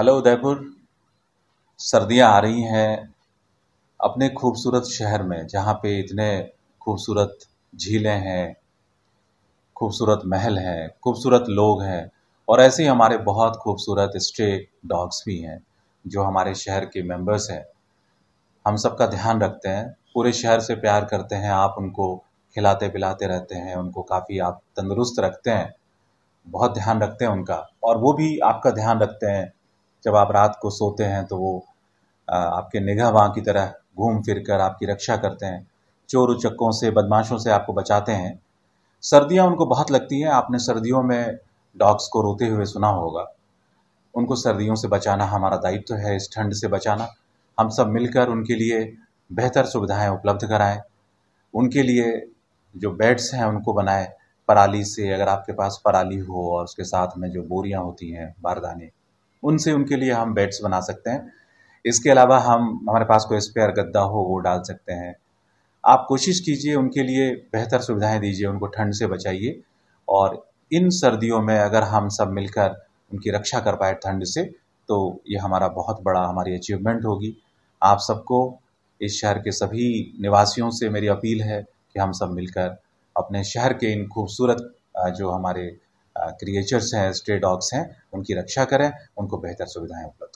hello Udaipur सर्दियां आ रही हैं अपने खूबसूरत शहर में जहाँ पे इतने खूबसूरत झीलें हैं खूबसूरत महल हैं खूबसूरत लोग हैं और ऐसे ही हमारे बहुत खूबसूरत स्ट्रे डॉग्स भी हैं जो हमारे शहर के मेंबर्स हैं हम सबका ध्यान रखते हैं पूरे शहर से प्यार करते हैं आप उनको खिलाते पिलाते रहते हैं उनको काफ़ी आप तंदुरुस्त रखते हैं बहुत ध्यान रखते हैं उनका और वो भी आपका ध्यान रखते हैं जब आप रात को सोते हैं तो वो आपके निगाह वहाँ की तरह घूम फिर कर आपकी रक्षा करते हैं चोर उचक्कों से बदमाशों से आपको बचाते हैं सर्दियाँ उनको बहुत लगती हैं आपने सर्दियों में डॉग्स को रोते हुए सुना होगा उनको सर्दियों से बचाना हमारा दायित्व है इस ठंड से बचाना हम सब मिलकर उनके लिए बेहतर सुविधाएं उपलब्ध कराएं उनके लिए जो बेड्स हैं उनको बनाएं पराली से अगर आपके पास पराली हो और उसके साथ में जो बोरियां होती हैं बारदाने उनसे उनके लिए हम बेड्स बना सकते हैं इसके अलावा हम हमारे पास कोई स्पेयर गद्दा हो वो डाल सकते हैं आप कोशिश कीजिए उनके लिए बेहतर सुविधाएं दीजिए उनको ठंड से बचाइए और इन सर्दियों में अगर हम सब मिलकर उनकी रक्षा कर पाए ठंड से तो ये हमारा बहुत बड़ा हमारी अचीवमेंट होगी आप सबको इस शहर के सभी निवासियों से मेरी अपील है कि हम सब मिलकर अपने शहर के इन खूबसूरत जो हमारे क्रिएचर्स हैं स्ट्रे डॉग्स हैं उनकी रक्षा करें उनको बेहतर सुविधाएं उपलब्ध